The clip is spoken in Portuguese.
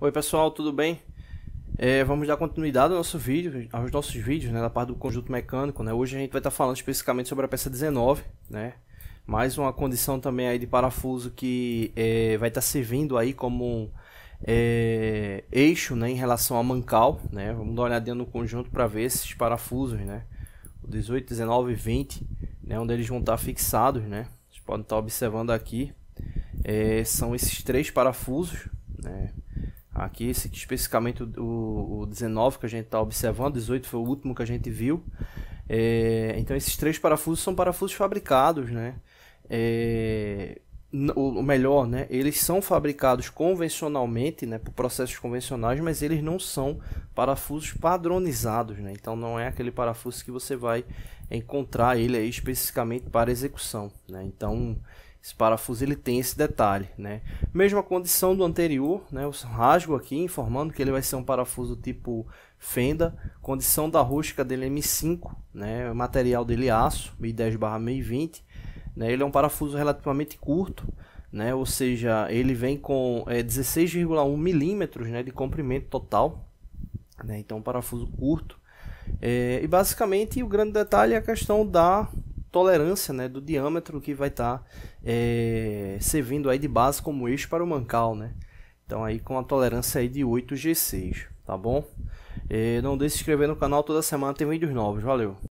Oi pessoal, tudo bem? É, vamos dar continuidade ao nosso vídeo, aos nossos vídeos, né, da parte do conjunto mecânico, né? Hoje a gente vai estar tá falando especificamente sobre a peça 19, né? Mais uma condição também aí de parafuso que é, vai estar tá servindo aí como é, eixo, né, em relação a mancal, né? Vamos dar uma olhadinha no conjunto para ver esses parafusos, né? 18, 19 e 20, né, onde eles vão estar tá fixados, né? Vocês podem estar observando aqui, é, são esses três parafusos, né? Aqui, especificamente o, o 19 que a gente está observando, 18 foi o último que a gente viu. É, então, esses três parafusos são parafusos fabricados, né? É, ou melhor, né, eles são fabricados convencionalmente, né, por processos convencionais, mas eles não são parafusos padronizados, né? Então não é aquele parafuso que você vai encontrar ele especificamente para execução, né? Então esse parafuso ele tem esse detalhe, né? Mesma condição do anterior, né? Eu rasgo aqui informando que ele vai ser um parafuso tipo fenda, condição da rústica dele é M5, né? O material dele é aço, 10/1020, né? Ele é um parafuso relativamente curto, né? Ou seja, ele vem com é, 16,1 milímetros, né? De comprimento total, né? Então um parafuso curto. É, e basicamente o grande detalhe é a questão da tolerância né, do diâmetro que vai estar tá, é, servindo aí de base como eixo para o mancal, né? Então aí com a tolerância aí de 8G6, tá bom? É, não deixe de se inscrever no canal, toda semana tem vídeos novos, valeu!